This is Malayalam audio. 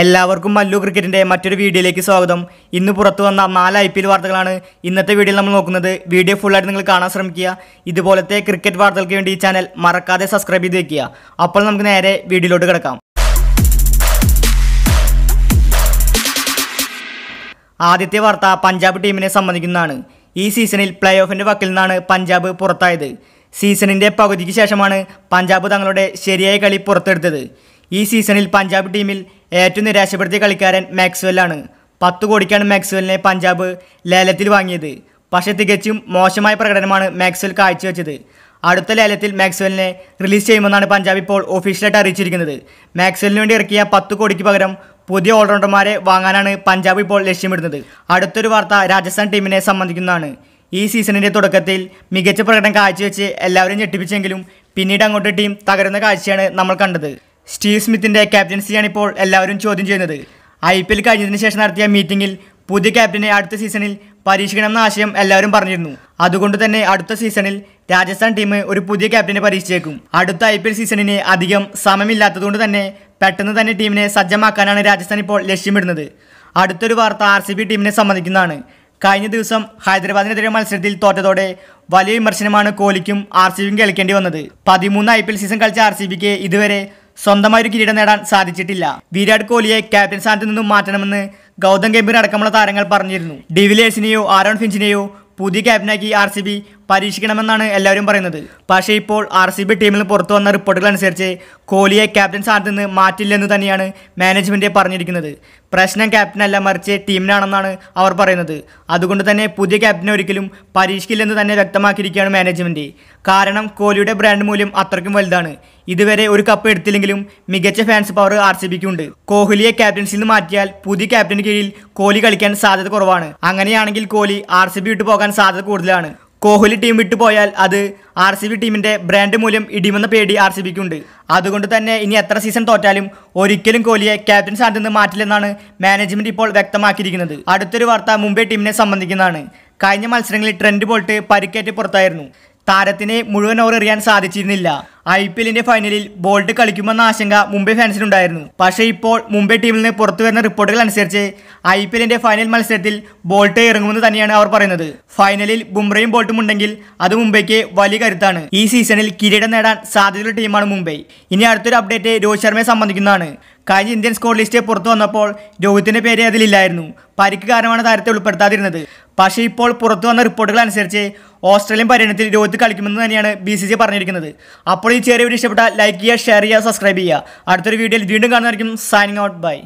എല്ലാവർക്കും മല്ലു ക്രിക്കറ്റിൻ്റെ മറ്റൊരു വീഡിയോയിലേക്ക് സ്വാഗതം ഇന്ന് പുറത്തു വന്ന നാല് ഐ പി എൽ വാർത്തകളാണ് ഇന്നത്തെ വീഡിയോയിൽ നമ്മൾ നോക്കുന്നത് വീഡിയോ ഫുള്ളായിട്ട് നിങ്ങൾ കാണാൻ ശ്രമിക്കുക ഇതുപോലത്തെ ക്രിക്കറ്റ് വാർത്തകൾക്ക് വേണ്ടി ഈ ചാനൽ മറക്കാതെ സബ്സ്ക്രൈബ് ചെയ്ത് വെക്കുക അപ്പോൾ നമുക്ക് നേരെ വീഡിയോയിലോട്ട് കിടക്കാം ആദ്യത്തെ വാർത്ത പഞ്ചാബ് ടീമിനെ സംബന്ധിക്കുന്നതാണ് ഈ സീസണിൽ പ്ലേ ഓഫിൻ്റെ വക്കിൽ നിന്നാണ് പഞ്ചാബ് പുറത്തായത് സീസണിൻ്റെ പകുതിക്ക് ശേഷമാണ് പഞ്ചാബ് തങ്ങളുടെ ശരിയായ കളി പുറത്തെടുത്തത് ഈ സീസണിൽ പഞ്ചാബ് ടീമിൽ ഏറ്റവും നിരാശപ്പെടുത്തിയ കളിക്കാരൻ മാക്സ്വെല്ലാണ് പത്ത് കോടിക്കാണ് മാക്സ്വെല്ലിനെ പഞ്ചാബ് ലേലത്തിൽ വാങ്ങിയത് പക്ഷേ തികച്ചും മോശമായ പ്രകടനമാണ് മാക്സ്വെൽ കാഴ്ചവെച്ചത് അടുത്ത ലേലത്തിൽ മാക്സ്വെല്ലിനെ റിലീസ് ചെയ്യുമെന്നാണ് പഞ്ചാബ് ഇപ്പോൾ ഒഫീഷ്യലായിട്ട് അറിയിച്ചിരിക്കുന്നത് മാക്സ്വെല്ലിന് വേണ്ടി ഇറക്കിയ പത്ത് കോടിക്ക് പകരം പുതിയ ഓൾറൗണ്ടർമാരെ വാങ്ങാനാണ് പഞ്ചാബ് ഇപ്പോൾ ലക്ഷ്യമിടുന്നത് അടുത്തൊരു വാർത്ത രാജസ്ഥാൻ ടീമിനെ സംബന്ധിക്കുന്നതാണ് ഈ സീസണിൻ്റെ തുടക്കത്തിൽ മികച്ച പ്രകടനം കാഴ്ചവെച്ച് എല്ലാവരും ഞെട്ടിപ്പിച്ചെങ്കിലും പിന്നീട് അങ്ങോട്ട് ടീം തകരുന്ന കാഴ്ചയാണ് നമ്മൾ കണ്ടത് സ്റ്റീവ് സ്മിത്തിൻ്റെ ക്യാപ്റ്റൻസിയാണ് ഇപ്പോൾ എല്ലാവരും ചോദ്യം ചെയ്യുന്നത് ഐ പി എൽ കഴിഞ്ഞതിന് ശേഷം നടത്തിയ മീറ്റിംഗിൽ പുതിയ ക്യാപ്റ്റനെ അടുത്ത സീസണിൽ പരീക്ഷിക്കണമെന്ന ആശയം എല്ലാവരും പറഞ്ഞിരുന്നു അതുകൊണ്ട് തന്നെ അടുത്ത സീസണിൽ രാജസ്ഥാൻ ടീം ഒരു പുതിയ ക്യാപ്റ്റനെ പരീക്ഷിച്ചേക്കും അടുത്ത ഐ പി എൽ സീസണിന് അധികം സമയമില്ലാത്തതുകൊണ്ട് തന്നെ പെട്ടെന്ന് തന്നെ ടീമിനെ സജ്ജമാക്കാനാണ് രാജസ്ഥാൻ ഇപ്പോൾ ലക്ഷ്യമിടുന്നത് അടുത്തൊരു വാർത്ത ആർ സി ബി ടീമിനെ സംബന്ധിക്കുന്നതാണ് കഴിഞ്ഞ ദിവസം ഹൈദരാബാദിനെതിരെ മത്സരത്തിൽ തോറ്റതോടെ വലിയ വിമർശനമാണ് കോഹ്ലിക്കും ആർ സി ബിയും കേൾക്കേണ്ടി വന്നത് പതിമൂന്ന് ഐ പി എൽ സീസൺ കളിച്ച ആർ സി ബിക്ക് ഇതുവരെ സ്വന്തമായി ഒരു കിരീടം നേടാൻ സാധിച്ചിട്ടില്ല വിരാട് കോഹ്ലിയെ ക്യാപ്റ്റൻ സ്ഥാനത്ത് നിന്നും മാറ്റണമെന്ന് ഗൗതം ഗംഭീർ അടക്കമുള്ള താരങ്ങൾ പറഞ്ഞിരുന്നു ഡിവിലിയേഴ്സിനെയോ ആരോൺ ഫിഞ്ചിനെയോ പുതിയ ക്യാപ്റ്റനാക്കി ആർ സി ബി പരീക്ഷിക്കണമെന്നാണ് എല്ലാവരും പറയുന്നത് പക്ഷേ ഇപ്പോൾ ആർ സി ബി ടീമിൽ പുറത്തു വന്ന റിപ്പോർട്ടുകൾ അനുസരിച്ച് കോഹ്ലിയെ ക്യാപ്റ്റൻ സ്ഥാനത്ത് നിന്ന് മാറ്റില്ലെന്ന് തന്നെയാണ് മാനേജ്മെൻ്റ് പറഞ്ഞിരിക്കുന്നത് പ്രശ്നം ക്യാപ്റ്റനല്ല മറിച്ച് ടീമിനാണെന്നാണ് അവർ പറയുന്നത് അതുകൊണ്ട് തന്നെ പുതിയ ക്യാപ്റ്റനെ ഒരിക്കലും പരീക്ഷിക്കില്ലെന്ന് തന്നെ വ്യക്തമാക്കിയിരിക്കുകയാണ് മാനേജ്മെൻറ്റ് കാരണം കോഹ്ലിയുടെ ബ്രാൻഡ് മൂല്യം അത്രയ്ക്കും വലുതാണ് ഇതുവരെ ഒരു കപ്പ് എടുത്തില്ലെങ്കിലും മികച്ച ഫാൻസ് പവർ ആർ സി ബിക്ക് ഉണ്ട് കോഹ്ലിയെ ക്യാപ്റ്റൻസിൽ നിന്ന് മാറ്റിയാൽ പുതിയ ക്യാപ്റ്റന് കീഴിൽ കോഹ്ലി കളിക്കാൻ സാധ്യത കുറവാണ് അങ്ങനെയാണെങ്കിൽ കോഹ്ലി ആർ സി ബി വിട്ടു പോകാൻ സാധ്യത കൂടുതലാണ് കോഹ്ലി ടീം വിട്ടുപോയാൽ അത് ആർ സി ബി ടീമിൻ്റെ ബ്രാൻഡ് മൂല്യം ഇടിമെന്ന പേടി ആർ സി ബിക്കുണ്ട് അതുകൊണ്ട് തന്നെ ഇനി എത്ര സീസൺ തോറ്റാലും ഒരിക്കലും കോഹ്ലിയെ ക്യാപ്റ്റൻ സ്ഥാനത്ത് നിന്ന് മാറ്റില്ലെന്നാണ് മാനേജ്മെൻറ്റ് ഇപ്പോൾ വ്യക്തമാക്കിയിരിക്കുന്നത് അടുത്തൊരു വാർത്ത മുംബൈ ടീമിനെ സംബന്ധിക്കുന്നതാണ് കഴിഞ്ഞ മത്സരങ്ങളിൽ ട്രെൻഡ് പോൾട്ട് പരിക്കേറ്റ് പുറത്തായിരുന്നു താരത്തിന് മുഴുവൻ ഓവർ എറിയാൻ സാധിച്ചിരുന്നില്ല ഐ പി എല്ലിന്റെ ഫൈനലിൽ ബോൾട്ട് കളിക്കുമെന്ന ആശങ്ക മുംബൈ ഫാൻസിനുണ്ടായിരുന്നു പക്ഷേ ഇപ്പോൾ മുംബൈ ടീമിൽ നിന്ന് പുറത്തു വരുന്ന റിപ്പോർട്ടുകൾ അനുസരിച്ച് ഐ പി എല്ലിന്റെ ഫൈനൽ മത്സരത്തിൽ ബോൾട്ട് ഇറങ്ങുമെന്ന് തന്നെയാണ് അവർ പറയുന്നത് ഫൈനലിൽ ബുംറയും ബോൾട്ടും ഉണ്ടെങ്കിൽ അത് മുംബൈക്ക് വലിയ കരുത്താണ് ഈ സീസണിൽ കിരീടം നേടാൻ സാധ്യതയുള്ള ടീമാണ് മുംബൈ ഇനി അടുത്തൊരു അപ്ഡേറ്റ് രോഹിത് ശർമ്മയെ സംബന്ധിക്കുന്നതാണ് കഴിഞ്ഞ ഇന്ത്യൻ സ്കോഡ് ലിസ്റ്റ് പുറത്തു വന്നപ്പോൾ രോഹിത്തിന്റെ പേര് അതിലില്ലായിരുന്നു പരിക്ക് കാരണമാണ് താരത്തെ ഉൾപ്പെടുത്താതിരുന്നത് പക്ഷേ ഇപ്പോൾ പുറത്തു വന്ന റിപ്പോർട്ടുകൾ അനുസരിച്ച് ഓസ്ട്രേലിയൻ പര്യടനത്തിൽ രോഹിത് കളിക്കുമെന്ന് തന്നെയാണ് ബി സി സി പറഞ്ഞിരിക്കുന്നത് അപ്പോൾ ഈ ചെറിയ വീഡിയോ ഇഷ്ടപ്പെട്ടാൽ ലൈക്ക് ചെയ്യുക ഷെയർ ചെയ്യുക സബ്സ്ക്രൈബ് ചെയ്യുക അടുത്തൊരു വീഡിയോയിൽ വീണ്ടും കാണുന്നതായിരിക്കും സൈനിങ് ഔട്ട് ബൈ